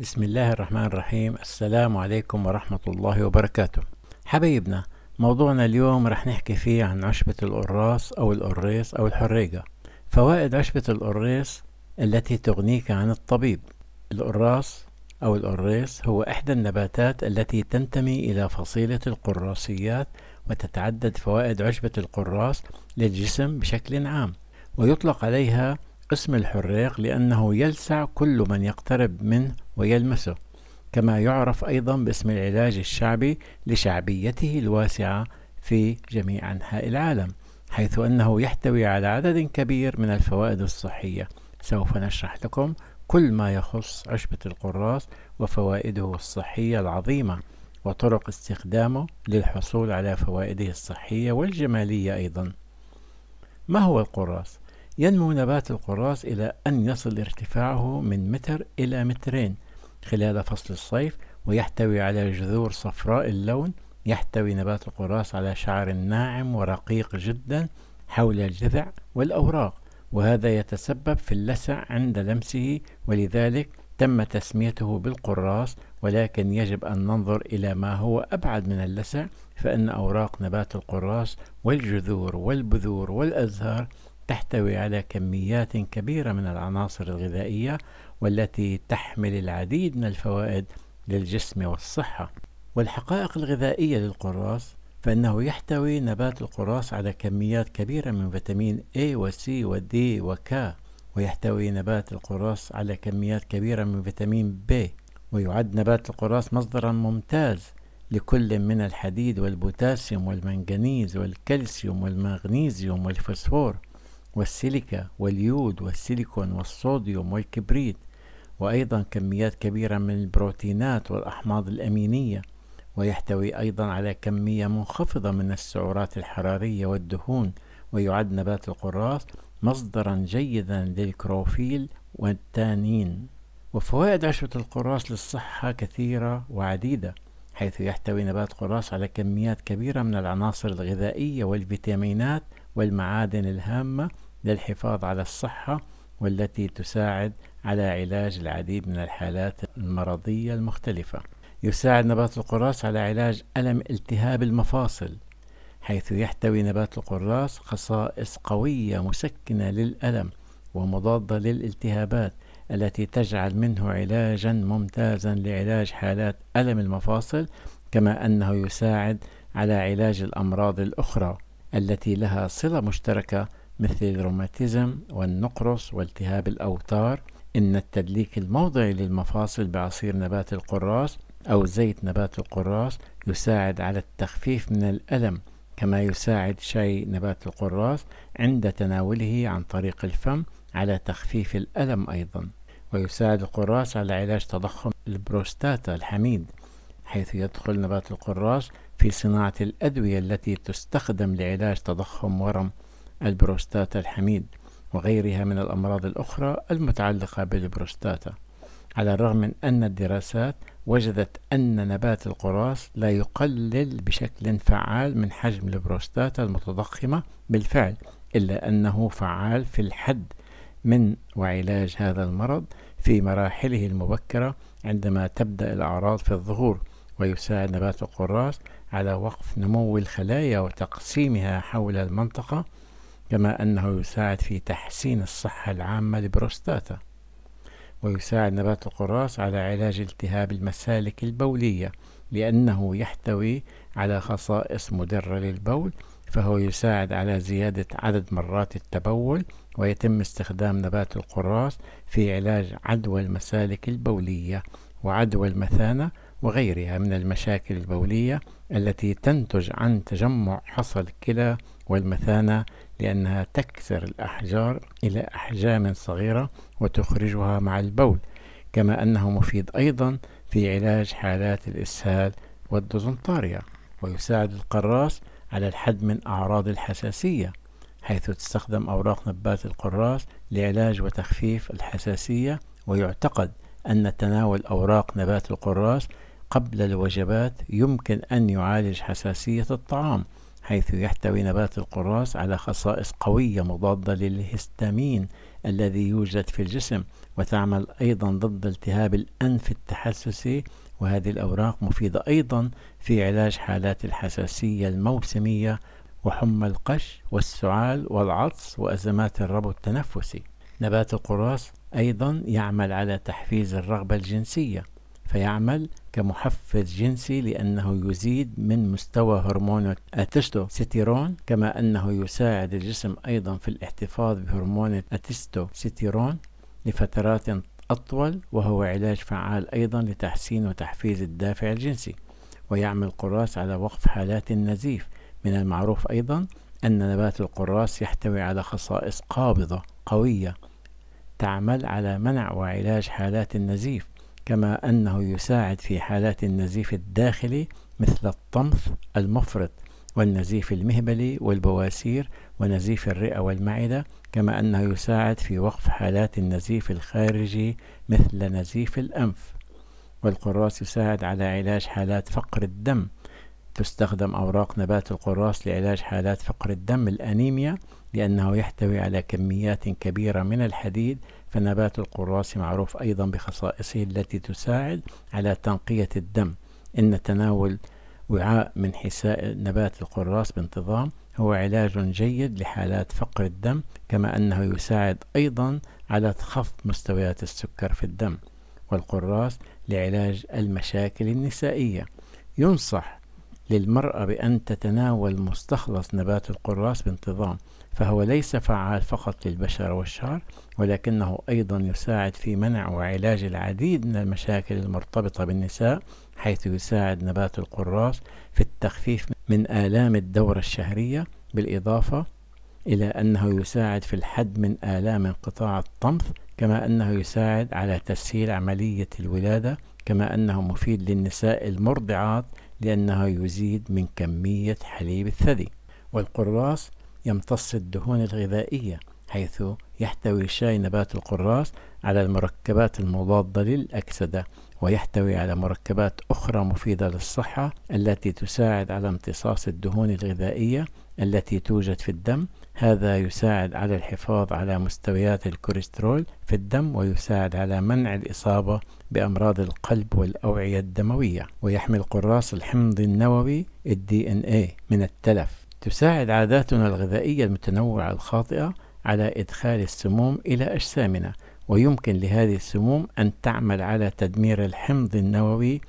بسم الله الرحمن الرحيم السلام عليكم ورحمة الله وبركاته حبيبنا موضوعنا اليوم رح نحكي فيه عن عشبة القراص أو القريص أو الحريقة فوائد عشبة القريص التي تغنيك عن الطبيب القراص أو القريص هو إحدى النباتات التي تنتمي إلى فصيلة القراصيات وتتعدد فوائد عشبة القراص للجسم بشكل عام ويطلق عليها اسم الحريق لأنه يلسع كل من يقترب منه ويلمسه كما يعرف أيضا باسم العلاج الشعبي لشعبيته الواسعة في جميع أنحاء العالم حيث أنه يحتوي على عدد كبير من الفوائد الصحية سوف نشرح لكم كل ما يخص عشبة القراص وفوائده الصحية العظيمة وطرق استخدامه للحصول على فوائده الصحية والجمالية أيضا ما هو القراص؟ ينمو نبات القراص إلى أن يصل ارتفاعه من متر إلى مترين خلال فصل الصيف ويحتوي على جذور صفراء اللون يحتوي نبات القراص على شعر ناعم ورقيق جدا حول الجذع والأوراق وهذا يتسبب في اللسع عند لمسه ولذلك تم تسميته بالقراص ولكن يجب أن ننظر إلى ما هو أبعد من اللسع فإن أوراق نبات القراص والجذور والبذور والأزهار تحتوي على كميات كبيرة من العناصر الغذائية والتي تحمل العديد من الفوائد للجسم والصحة والحقائق الغذائية للقراص فإنه يحتوي نبات القراص على كميات كبيرة من فيتامين A و C و D و K ويحتوي نبات القراص على كميات كبيرة من فيتامين B ويعد نبات القراص مصدرا ممتاز لكل من الحديد والبوتاسيوم والمنغنيز والكالسيوم والمغنيزيوم والفوسفور والسيليكا واليود والسيليكون والصوديوم والكبريت وأيضا كميات كبيرة من البروتينات والأحماض الأمينية ويحتوي أيضا على كمية منخفضة من السعرات الحرارية والدهون ويعد نبات القراص مصدرا جيدا للكروفيل والتانين وفوائد عشبة القراص للصحة كثيرة وعديدة حيث يحتوي نبات قراص على كميات كبيرة من العناصر الغذائية والفيتامينات والمعادن الهامة للحفاظ على الصحة والتي تساعد على علاج العديد من الحالات المرضية المختلفة يساعد نبات القراص على علاج ألم التهاب المفاصل حيث يحتوي نبات القراص خصائص قوية مسكنة للألم ومضادة للالتهابات التي تجعل منه علاجا ممتازا لعلاج حالات ألم المفاصل كما أنه يساعد على علاج الأمراض الأخرى التي لها صلة مشتركة مثل الروماتيزم والنقرس والتهاب الأوتار إن التدليك الموضعي للمفاصل بعصير نبات القراص أو زيت نبات القراص يساعد على التخفيف من الألم كما يساعد شاي نبات القراص عند تناوله عن طريق الفم على تخفيف الألم أيضا ويساعد القراص على علاج تضخم البروستاتا الحميد حيث يدخل نبات القراص في صناعة الأدوية التي تستخدم لعلاج تضخم ورم البروستاتا الحميد وغيرها من الأمراض الأخرى المتعلقة بالبروستاتا على الرغم من أن الدراسات وجدت أن نبات القراص لا يقلل بشكل فعال من حجم البروستاتا المتضخمة بالفعل إلا أنه فعال في الحد من وعلاج هذا المرض في مراحله المبكرة عندما تبدأ الأعراض في الظهور ويساعد نبات القراص على وقف نمو الخلايا وتقسيمها حول المنطقة كما أنه يساعد في تحسين الصحة العامة للبروستاتا ويساعد نبات القراص على علاج التهاب المسالك البولية لأنه يحتوي على خصائص مدرة للبول فهو يساعد على زيادة عدد مرات التبول ويتم استخدام نبات القراص في علاج عدوى المسالك البولية وعدوى المثانة وغيرها من المشاكل البولية التي تنتج عن تجمع حصى الكلى والمثانة لأنها تكسر الأحجار إلى أحجام صغيرة وتخرجها مع البول كما أنه مفيد أيضا في علاج حالات الإسهال والدوزنطاريا ويساعد القراص على الحد من أعراض الحساسية حيث تستخدم أوراق نبات القراص لعلاج وتخفيف الحساسية ويعتقد أن تناول أوراق نبات القراص قبل الوجبات يمكن أن يعالج حساسية الطعام حيث يحتوي نبات القراص على خصائص قوية مضادة للهستامين الذي يوجد في الجسم وتعمل أيضا ضد التهاب الأنف التحسسي وهذه الأوراق مفيدة أيضا في علاج حالات الحساسية الموسمية وحمى القش والسعال والعطس وأزمات الربو التنفسي نبات القراص أيضا يعمل على تحفيز الرغبة الجنسية فيعمل كمحفز جنسي لأنه يزيد من مستوى هرمون التستوستيرون كما أنه يساعد الجسم أيضا في الاحتفاظ بهرمون التستوستيرون لفترات أطول وهو علاج فعال أيضا لتحسين وتحفيز الدافع الجنسي ويعمل قراص على وقف حالات النزيف من المعروف أيضا أن نبات القراص يحتوي على خصائص قابضة قوية تعمل على منع وعلاج حالات النزيف كما أنه يساعد في حالات النزيف الداخلي مثل الطمث المفرط والنزيف المهبلي والبواسير ونزيف الرئة والمعدة كما أنه يساعد في وقف حالات النزيف الخارجي مثل نزيف الأنف والقراص يساعد على علاج حالات فقر الدم تستخدم أوراق نبات القراص لعلاج حالات فقر الدم الأنيميا لأنه يحتوي على كميات كبيرة من الحديد فنبات القراص معروف أيضا بخصائصه التي تساعد على تنقية الدم إن تناول وعاء من حساء نبات القراص بانتظام هو علاج جيد لحالات فقر الدم كما أنه يساعد أيضا على خفض مستويات السكر في الدم والقراص لعلاج المشاكل النسائية ينصح للمرأة بأن تتناول مستخلص نبات القراص بانتظام فهو ليس فعال فقط للبشرة والشعر ولكنه أيضا يساعد في منع وعلاج العديد من المشاكل المرتبطة بالنساء حيث يساعد نبات القراص في التخفيف من آلام الدورة الشهرية بالإضافة إلى أنه يساعد في الحد من آلام انقطاع الطمث كما أنه يساعد على تسهيل عملية الولادة كما أنه مفيد للنساء المرضعات لأنه يزيد من كمية حليب الثدي والقراص يمتص الدهون الغذائية حيث يحتوي شاي نبات القراص على المركبات المضادة للأكسدة ويحتوي على مركبات أخرى مفيدة للصحة التي تساعد على امتصاص الدهون الغذائية التي توجد في الدم هذا يساعد على الحفاظ على مستويات الكوليسترول في الدم ويساعد على منع الإصابة بأمراض القلب والأوعية الدموية ويحمي قراص الحمض النووي ال DNA من التلف تساعد عاداتنا الغذائية المتنوعة الخاطئة على إدخال السموم إلى أجسامنا ويمكن لهذه السموم أن تعمل على تدمير الحمض النووي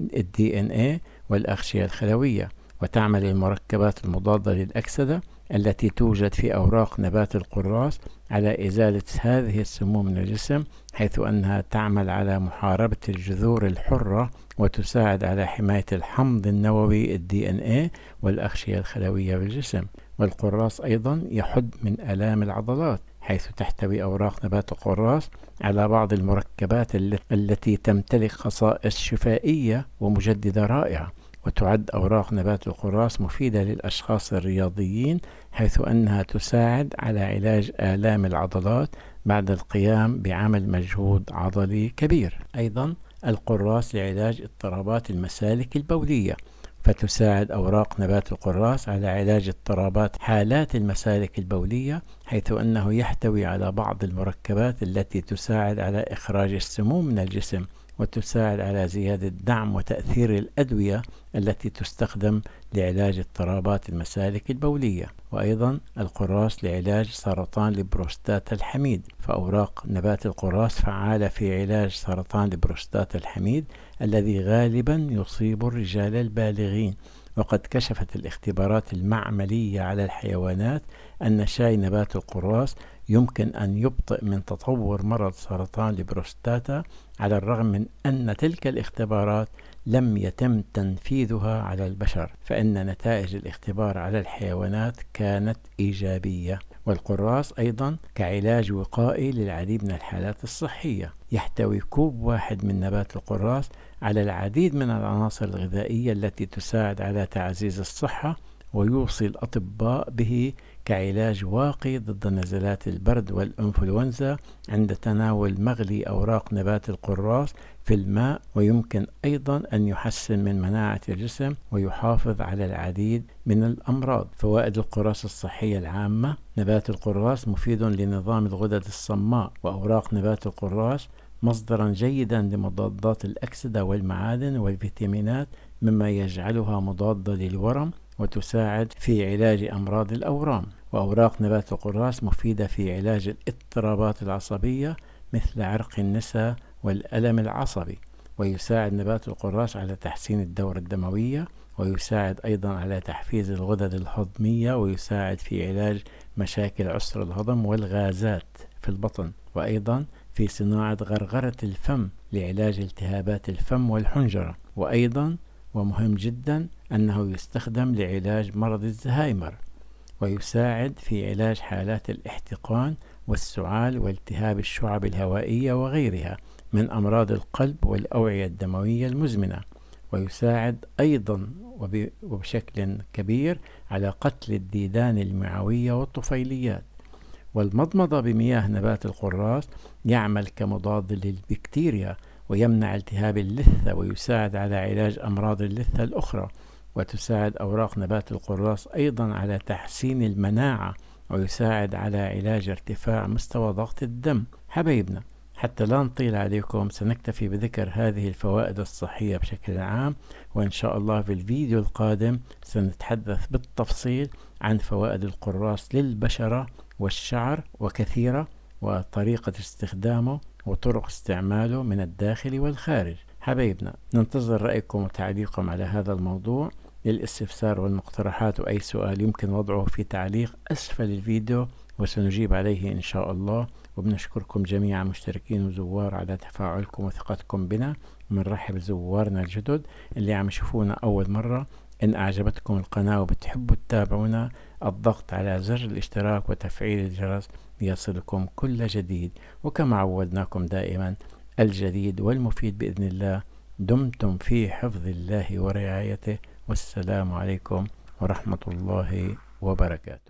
ال DNA والأغشية الخلوية وتعمل المركبات المضادة للأكسدة التي توجد في أوراق نبات القراص على إزالة هذه السموم من الجسم حيث أنها تعمل على محاربة الجذور الحرة وتساعد على حماية الحمض النووي الدي إن إيه والأغشية الخلوية بالجسم والقراص أيضا يحد من آلام العضلات حيث تحتوي أوراق نبات القراص على بعض المركبات التي تمتلك خصائص شفائية ومجددة رائعة وتعد أوراق نبات القراص مفيدة للأشخاص الرياضيين حيث أنها تساعد على علاج آلام العضلات بعد القيام بعمل مجهود عضلي كبير أيضا القراص لعلاج اضطرابات المسالك البولية فتساعد أوراق نبات القراص على علاج اضطرابات حالات المسالك البولية حيث أنه يحتوي على بعض المركبات التي تساعد على إخراج السموم من الجسم وتساعد على زيادة دعم وتأثير الأدوية التي تستخدم لعلاج اضطرابات المسالك البولية وأيضا القراص لعلاج سرطان البروستات الحميد فأوراق نبات القراص فعالة في علاج سرطان البروستات الحميد الذي غالبا يصيب الرجال البالغين وقد كشفت الاختبارات المعملية على الحيوانات أن شاي نبات القراص يمكن أن يبطئ من تطور مرض سرطان البروستاتا على الرغم من أن تلك الاختبارات لم يتم تنفيذها على البشر فإن نتائج الاختبار على الحيوانات كانت إيجابية والقراص أيضا كعلاج وقائي للعديد من الحالات الصحية يحتوي كوب واحد من نبات القراص على العديد من العناصر الغذائية التي تساعد على تعزيز الصحة ويوصي الأطباء به كعلاج واقي ضد نزلات البرد والإنفلونزا عند تناول مغلي أوراق نبات القراص في الماء ويمكن أيضا أن يحسن من مناعة الجسم ويحافظ على العديد من الأمراض فوائد القراص الصحية العامة نبات القراص مفيد لنظام الغدد الصماء وأوراق نبات القراص مصدرا جيدا لمضادات الأكسدة والمعادن والفيتامينات مما يجعلها مضادة للورم وتساعد في علاج أمراض الأورام وأوراق نبات القراص مفيدة في علاج الاضطرابات العصبية مثل عرق النسا والألم العصبي ويساعد نبات القراص على تحسين الدورة الدموية ويساعد أيضا على تحفيز الغدد الهضمية ويساعد في علاج مشاكل عسر الهضم والغازات في البطن وأيضا في صناعة غرغرة الفم لعلاج التهابات الفم والحنجرة وأيضا ومهم جدا أنه يستخدم لعلاج مرض الزهايمر ويساعد في علاج حالات الاحتقان والسعال والتهاب الشعب الهوائية وغيرها من أمراض القلب والأوعية الدموية المزمنة ويساعد أيضا وبشكل كبير على قتل الديدان المعوية والطفيليات والمضمضة بمياه نبات القراص يعمل كمضاد للبكتيريا ويمنع التهاب اللثة ويساعد على علاج أمراض اللثة الأخرى وتساعد أوراق نبات القراص أيضا على تحسين المناعة ويساعد على علاج ارتفاع مستوى ضغط الدم حبايبنا حتى لا نطيل عليكم سنكتفي بذكر هذه الفوائد الصحية بشكل عام وإن شاء الله في الفيديو القادم سنتحدث بالتفصيل عن فوائد القراص للبشرة والشعر وكثيرة وطريقة استخدامه وطرق استعماله من الداخل والخارج حبايبنا ننتظر رأيكم وتعليقكم على هذا الموضوع للاستفسار والمقترحات وأي سؤال يمكن وضعه في تعليق أسفل الفيديو وسنجيب عليه إن شاء الله وبنشكركم جميعا مشتركين وزوار على تفاعلكم وثقتكم بنا وبنرحب زوارنا الجدد اللي عم يشوفونا أول مرة إن أعجبتكم القناة وبتحبوا تتابعونا الضغط على زر الاشتراك وتفعيل الجرس ليصلكم كل جديد وكما عودناكم دائما الجديد والمفيد بإذن الله دمتم في حفظ الله ورعايته والسلام عليكم ورحمة الله وبركاته